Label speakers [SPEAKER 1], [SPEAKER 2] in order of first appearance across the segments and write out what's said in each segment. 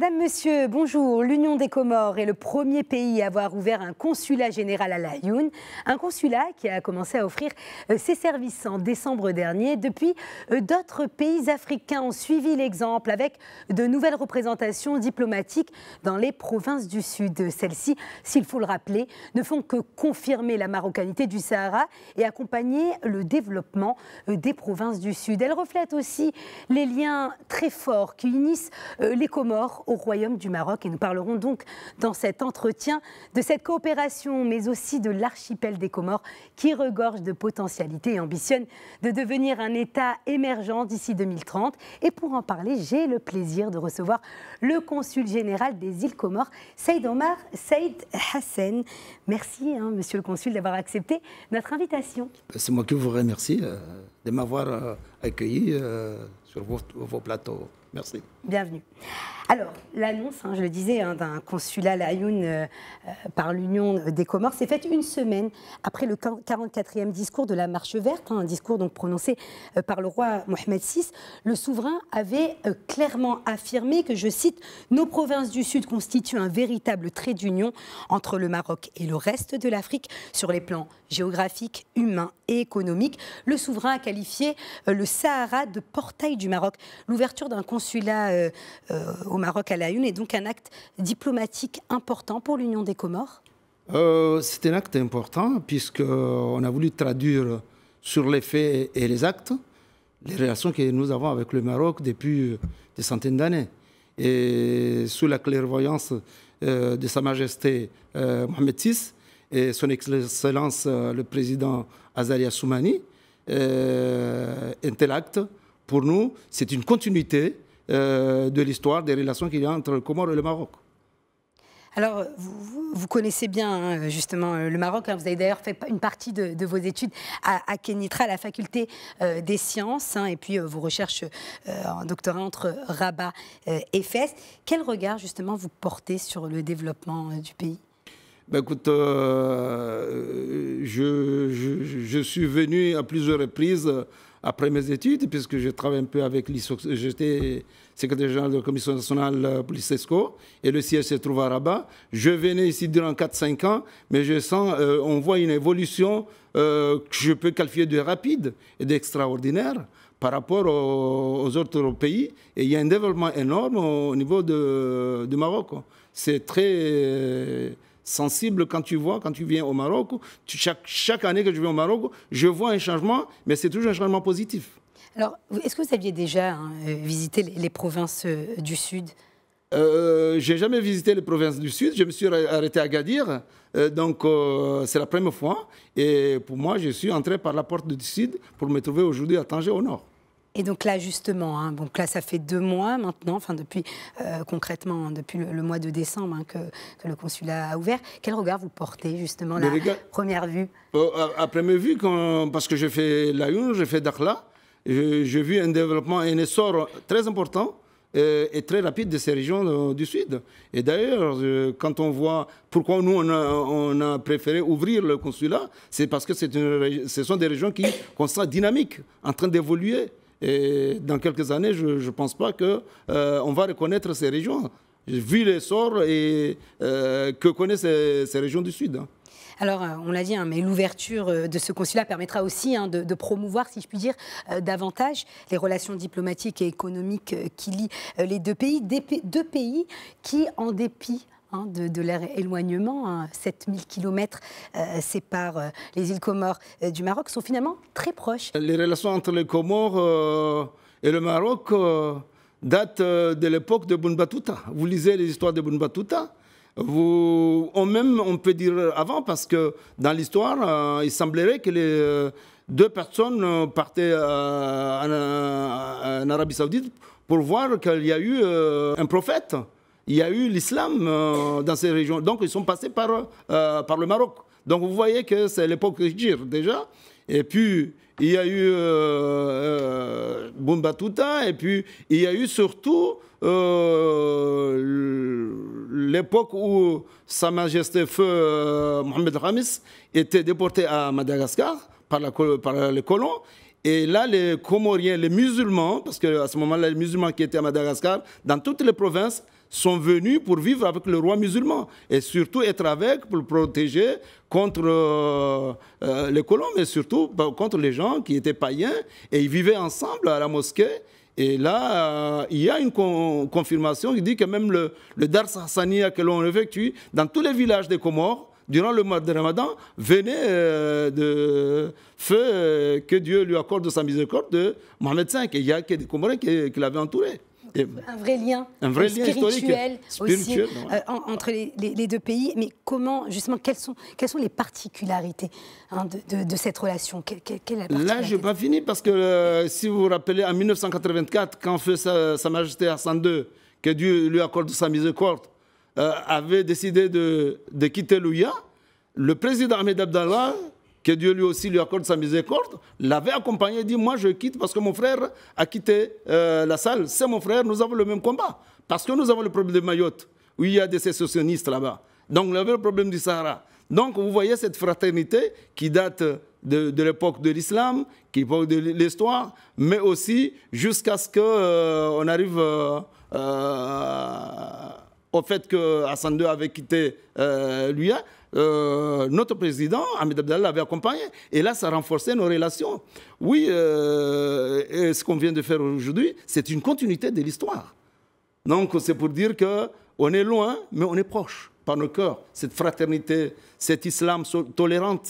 [SPEAKER 1] Madame, Monsieur, bonjour. L'Union des Comores est le premier pays à avoir ouvert un consulat général à La Youn, un consulat qui a commencé à offrir euh, ses services en décembre dernier. Depuis, euh, d'autres pays africains ont suivi l'exemple avec de nouvelles représentations diplomatiques dans les provinces du Sud. Celles-ci, s'il faut le rappeler, ne font que confirmer la marocanité du Sahara et accompagner le développement euh, des provinces du Sud. Elles reflètent aussi les liens très forts qui unissent les Comores au Royaume du Maroc. Et nous parlerons donc dans cet entretien de cette coopération, mais aussi de l'archipel des Comores qui regorge de potentialités et ambitionne de devenir un État émergent d'ici 2030. Et pour en parler, j'ai le plaisir de recevoir le consul général des îles Comores, Saïd Omar Saïd Hassan. Merci, hein, monsieur le consul, d'avoir accepté notre invitation.
[SPEAKER 2] C'est moi qui vous remercie euh, de m'avoir euh, accueilli euh, sur vos plateaux. Merci.
[SPEAKER 1] Bienvenue. Alors, l'annonce, hein, je le disais, hein, d'un consulat à euh, euh, par l'Union des Comores s'est faite une semaine après le 44e discours de la Marche Verte, hein, un discours donc prononcé euh, par le roi Mohamed VI. Le souverain avait clairement affirmé que, je cite, nos provinces du Sud constituent un véritable trait d'union entre le Maroc et le reste de l'Afrique sur les plans géographiques, humains et économiques. Le souverain a qualifié le Sahara de portail du Maroc. L'ouverture d'un consulat au Maroc à la une, est donc un acte diplomatique important pour l'Union des Comores
[SPEAKER 2] euh, C'est un acte important, puisqu'on euh, a voulu traduire sur les faits et les actes les relations que nous avons avec le Maroc depuis euh, des centaines d'années. Et sous la clairvoyance de Sa Majesté Mohamed VI et son Excellence le Président Azaria Soumani, un tel acte, pour nous, c'est une continuité euh, de l'histoire des relations qu'il y a entre le Comore et le Maroc.
[SPEAKER 1] Alors, vous, connaissez bien hein, justement euh, le Maroc. Hein. vous avez d'ailleurs fait une partie de, vos études à, Kenitra, à la faculté euh, des sciences, hein, et puis vos recherches en doctorat entre Rabat et Fès. Quel regard justement vous portez sur le développement du pays
[SPEAKER 2] ben, écoute, je, je, suis venu à plusieurs reprises après mes études, puisque je travaille un peu avec l'ISOX, j'étais secrétaire général de la Commission nationale euh, pour l'ISESCO, et le siège se trouve à Rabat. Je venais ici durant 4-5 ans, mais je sens, euh, on voit une évolution euh, que je peux qualifier de rapide et d'extraordinaire par rapport aux, autres pays. Et il y a un développement énorme au, niveau du de, Maroc. C'est très sensible quand tu vois, quand tu viens au Maroc. chaque, année que je viens au Maroc, je vois un changement, mais c'est toujours un changement positif.
[SPEAKER 1] Alors, est-ce que vous aviez déjà hein, euh, visité les provinces euh, du Sud
[SPEAKER 2] euh, j'ai jamais visité les provinces du Sud. Je me suis arrêté à Gadir. Euh, donc, c'est la première fois. Et pour moi, je suis entré par la porte du Sud pour me trouver aujourd'hui à Tanger, au Nord.
[SPEAKER 1] Et donc là, justement, hein, donc là, ça fait deux mois maintenant, enfin depuis euh, concrètement hein, depuis le, mois de décembre hein, que, le consulat a ouvert. Quel regard vous portez justement la première vue
[SPEAKER 2] À oh, première vue, quand, parce que j'ai fait la j'ai fait Dakhla, j'ai vu un développement, un essor très important euh, et très rapide de ces régions euh, du Sud. Et d'ailleurs, quand on voit pourquoi nous, on a, préféré ouvrir le consulat, c'est parce que ce sont des régions qui, sont dynamiques, en train d'évoluer. Et dans quelques années, je ne pense pas qu'on euh, va reconnaître ces régions, vu l'essor et, euh, que connaissent ces, régions du Sud. Hein.
[SPEAKER 1] Alors, euh, on l'a dit, hein, mais l'ouverture de ce consulat permettra aussi hein, de, promouvoir, si je puis dire, davantage les relations diplomatiques et économiques qui lient les deux pays, deux pays qui, en dépit Hein, de, de, leur éloignement. 7000 hein. km euh, séparent euh, les îles Comores euh, du Maroc, sont finalement
[SPEAKER 2] très proches. Les relations entre les Comores et le Maroc datent de l'époque de Bounbatouta. Vous lisez les histoires de Bounbatouta Vous, on même, on peut dire avant, parce que dans l'histoire, il semblerait que les deux personnes partaient en Arabie Saoudite pour voir qu'il y a eu un prophète il y a eu l'islam euh, dans ces régions. Donc, ils sont passés par, euh, par le Maroc. Donc, vous voyez que c'est l'époque Gir déjà. Et puis, il y a eu euh, euh Et puis, il y a eu surtout l'époque où Sa Majesté Feu Mohamed Ramis était déporté à Madagascar par, la, par les colons. Et là, les Comoriens, les musulmans, parce qu'à ce moment-là, les musulmans qui étaient à Madagascar, dans toutes les provinces, sont venus pour vivre avec le roi musulman et surtout être avec pour protéger contre euh, euh, les colons, mais surtout bah, contre les gens qui étaient païens et ils vivaient ensemble à la mosquée. Et là, euh, il y a une confirmation qui dit que même le, le dar Hassania que l'on effectue dans tous les villages des Comores, durant le mois de Ramadan, venait de feu que Dieu lui accorde sa miséricorde de Mohamed V. Et il y a des Comoriens qui l'avaient entouré
[SPEAKER 1] un vrai lien, spirituel, aussi euh, entre les, deux pays. Mais comment, justement, quelles sont, quelles sont les particularités hein, de, cette relation quelle, Là, je
[SPEAKER 2] n'ai pas fini parce que euh, si vous vous rappelez, en 1984, quand sa, Majesté Hassan II, que Dieu lui accorde sa mise de euh, avait décidé de, de quitter l'Ouya, le président Ahmed Abdallah que Dieu lui aussi lui accorde sa miséricorde, l'avait accompagné et dit, moi je quitte parce que mon frère a quitté euh, la salle. C'est mon frère, nous avons le même combat. Parce que nous avons le problème de Mayotte, où il y a des sécessionnistes là-bas. Donc nous avait le problème du Sahara. Donc vous voyez cette fraternité qui date de, l'époque de l'islam, qui époque de l'histoire, mais aussi jusqu'à ce qu'on euh, on arrive euh, au fait que Hassan II avait quitté l'UIA euh, notre président, Ahmed Abdallah, l'avait accompagné. Et là, ça renforçait nos relations. Oui, euh, ce qu'on vient de faire aujourd'hui, c'est une continuité de l'histoire. Donc, c'est pour dire qu'on est loin, mais on est proche par nos cœurs. Cette fraternité, cet islam tolérant,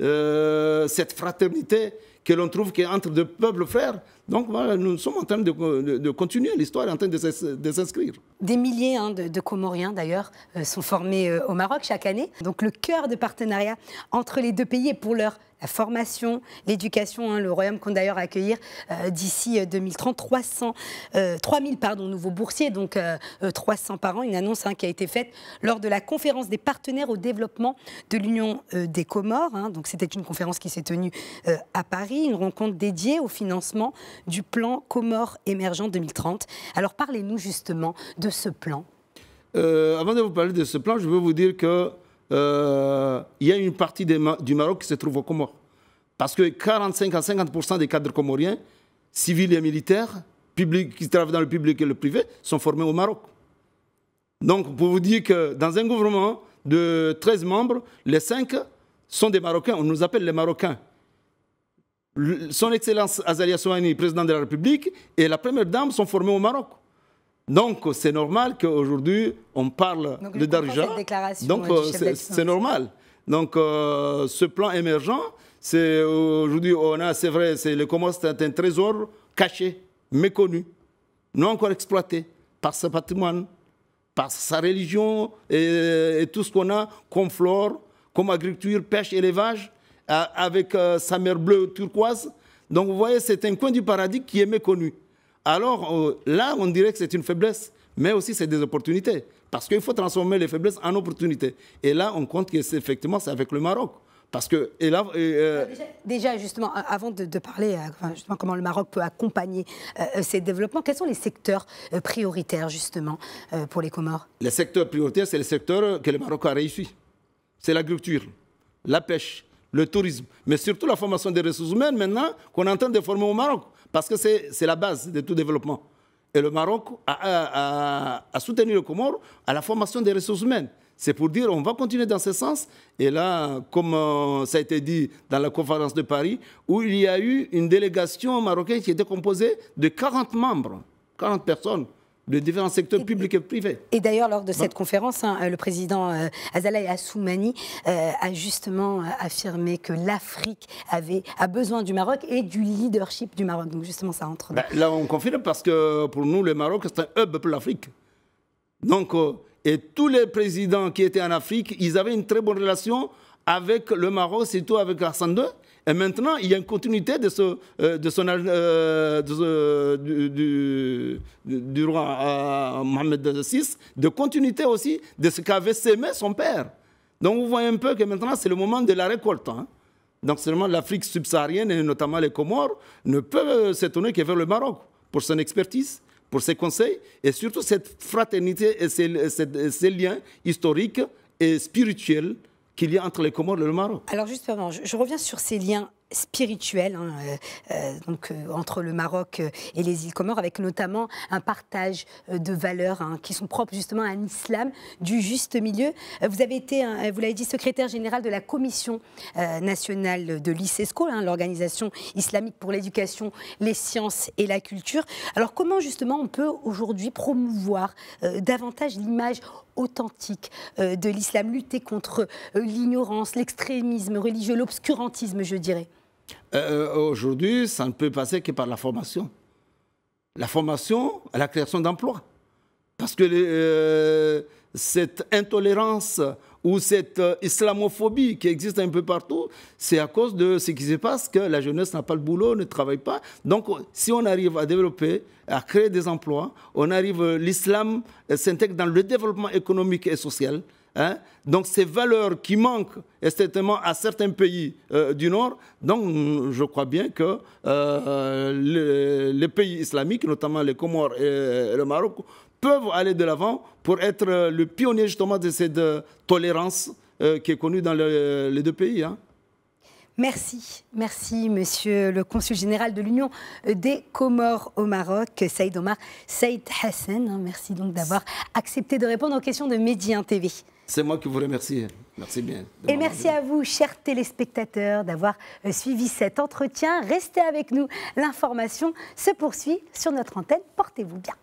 [SPEAKER 2] euh, cette fraternité que l'on trouve qui entre deux peuples frères, donc voilà, nous sommes en train de, continuer l'histoire, en train de s'inscrire.
[SPEAKER 1] Des milliers hein, de, Comoriens, d'ailleurs, euh, sont formés euh, au Maroc chaque année. Donc le cœur de partenariat entre les deux pays est pour leur la formation, l'éducation. Hein, le Royaume compte d'ailleurs accueillir euh, d'ici 2030 300, 3000 pardon, nouveaux boursiers, donc 300 par an. Une annonce hein, qui a été faite lors de la conférence des partenaires au développement de l'Union des Comores. donc c'était une conférence qui s'est tenue à Paris, une rencontre dédiée au financement du plan Comores émergent 2030. Alors parlez-nous justement de ce plan.
[SPEAKER 2] Euh, avant de vous parler de ce plan, je veux vous dire qu'il euh, y a une partie du Maroc qui se trouve aux Comores. Parce que 45 à 50 des cadres comoriens, civils et militaires, publics qui travaillent dans le public et le privé, sont formés au Maroc. Donc, pour vous dire que dans un gouvernement de 13 membres, les 5 sont des Marocains. On nous appelle les Marocains son Excellence Azalia souani, président de la République, et la Première Dame sont formés au Maroc. Donc, c'est normal qu'aujourd'hui, on parle de Darja.
[SPEAKER 1] Donc, euh, euh, c'est
[SPEAKER 2] normal. Donc, euh, ce plan émergent, c'est aujourd'hui, on a, c'est vrai, c'est le commerce c'est un trésor caché, méconnu, non encore exploité par ce patrimoine, par sa religion et, et tout ce qu'on a comme flore, comme agriculture, pêche, élevage. Euh, avec euh, sa mer bleue turquoise. Donc vous voyez, c'est un coin du paradis qui est méconnu. Alors euh, là, on dirait que c'est une faiblesse, mais aussi c'est des opportunités. Parce qu'il faut transformer les faiblesses en opportunités. Et là, on compte que c'est effectivement c'est avec le Maroc. Parce que, et là, ah,
[SPEAKER 1] déjà, justement, avant de, parler enfin, justement, comment le Maroc peut accompagner ces développements, quels sont les secteurs prioritaires, justement, pour les Comores
[SPEAKER 2] Les secteurs prioritaires, c'est les secteurs que le Maroc a réussi. C'est l'agriculture, la pêche, le tourisme, mais surtout la formation des ressources humaines maintenant qu'on est en train de former au Maroc, parce que c'est la base de tout développement. Et le Maroc a, soutenu le Comore à la formation des ressources humaines. C'est pour dire on va continuer dans ce sens. Et là, comme euh, ça a été dit dans la conférence de Paris, où il y a eu une délégation marocaine qui était composée de 40 membres, 40 personnes de différents secteurs publics et privés.
[SPEAKER 1] Et d'ailleurs, lors de hein? cette conférence, hein, le président Azalay euh, Azalai Assoumani euh, a justement euh, affirmé que l'Afrique avait a besoin du Maroc et du leadership du Maroc. Donc justement, ça entre.
[SPEAKER 2] Ben, là, on confirme parce que pour nous, le Maroc, c'est un hub pour l'Afrique. Donc, et tous les présidents qui étaient en Afrique, ils avaient une très bonne relation avec le Maroc, surtout avec Hassan II. Et maintenant, il y a une continuité de, ce, euh, de son, euh, du, roi euh, Mohamed VI, de continuité aussi de ce qu'avait sémé son père. Donc vous voyez un peu que maintenant, c'est le moment de la récolte. Hein. Donc seulement l'Afrique subsaharienne, et notamment les Comores, ne peuvent s'étonner que vers le Maroc pour son expertise pour ses conseils et surtout cette fraternité et ces liens historiques et spirituels qu'il y a entre les Comores et le Maroc.
[SPEAKER 1] Alors justement, je, reviens sur ces liens spirituels hein, euh, euh, donc, euh, entre le Maroc et les îles Comores, avec notamment un partage de valeurs hein, qui sont propres justement à l'islam du juste milieu. Vous avez été, vous l'avez dit, secrétaire général de la Commission nationale de l'ISESCO, hein, l'organisation islamique pour l'éducation, les sciences et la culture. Alors comment justement on peut aujourd'hui promouvoir davantage l'image authentique euh, de l'islam, lutter contre euh, l'ignorance, l'extrémisme religieux, l'obscurantisme, je dirais
[SPEAKER 2] euh, Aujourd'hui, ça ne peut passer que par la formation. La formation à la création d'emplois. Parce que cette intolérance ou cette euh, islamophobie qui existe un peu partout, c'est à cause de ce qui se passe que la jeunesse n'a pas le boulot, ne travaille pas. Donc, si on arrive à développer, à créer des emplois, on arrive, euh, l'islam euh, s'intègre dans le développement économique et social. Hein. donc, ces valeurs qui manquent certainement à certains pays du Nord, donc mm, je crois bien que les, pays islamiques, notamment les Comores et le Maroc, peuvent aller de l'avant pour être euh, le pionnier justement de cette euh, tolérance euh, qui est connue dans les deux pays. Hein.
[SPEAKER 1] Merci, merci Monsieur le Consul général de l'Union des Comores au Maroc, Saïd Omar Saïd Hassan. Merci donc d'avoir accepté de répondre aux questions de Médien TV.
[SPEAKER 2] C'est moi qui vous remercie. Merci bien. Et merci à
[SPEAKER 1] vous, chers téléspectateurs, d'avoir suivi cet entretien. Restez avec nous. L'information se poursuit sur notre antenne. Portez-vous bien.